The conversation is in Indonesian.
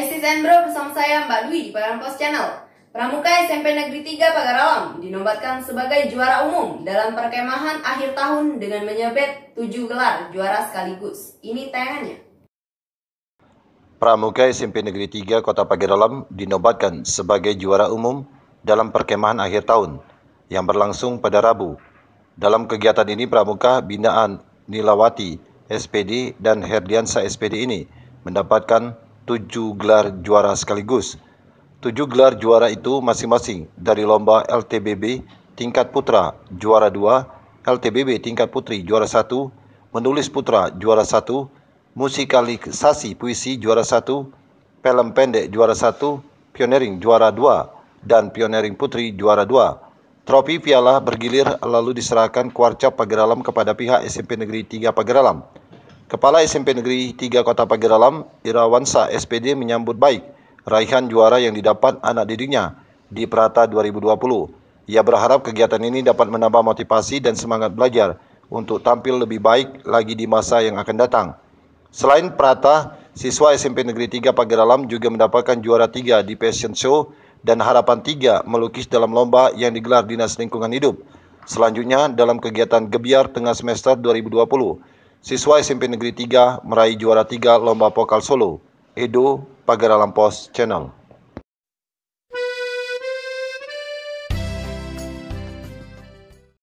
Esti Bro, bersama saya Mbak Dwi di Padang Post Channel. Pramuka SMP Negeri 3 Pagar Alam dinobatkan sebagai juara umum dalam perkemahan akhir tahun dengan menyabet 7 gelar juara sekaligus. Ini tayangannya. Pramuka SMP Negeri 3 Kota Pagar Alam dinobatkan sebagai juara umum dalam perkemahan akhir tahun yang berlangsung pada Rabu. Dalam kegiatan ini Pramuka Binaan Nilawati SPD dan Herdiansa SPD ini mendapatkan tujuh gelar juara sekaligus. tujuh gelar juara itu masing-masing dari lomba LTBB tingkat putra juara dua LTBB tingkat putri juara satu menulis putra juara 1, musikalisasi puisi juara satu film pendek juara satu pionering juara dua dan pionering putri juara dua Trofi piala bergilir lalu diserahkan Kuarcap Pageralam kepada pihak SMP Negeri 3 Pageralam. Kepala SMP Negeri 3 Kota Pagiralam, Irawansa SPD menyambut baik raihan juara yang didapat anak didiknya di Prata 2020. Ia berharap kegiatan ini dapat menambah motivasi dan semangat belajar untuk tampil lebih baik lagi di masa yang akan datang. Selain Prata, siswa SMP Negeri 3 Pagiralam juga mendapatkan juara 3 di Passion Show dan Harapan 3 melukis dalam lomba yang digelar Dinas Lingkungan Hidup. Selanjutnya, dalam kegiatan Gebiar Tengah Semester 2020, Siswa SMP Negeri 3 meraih juara 3 Lomba Vokal Solo. Edo, Alam Pos Channel.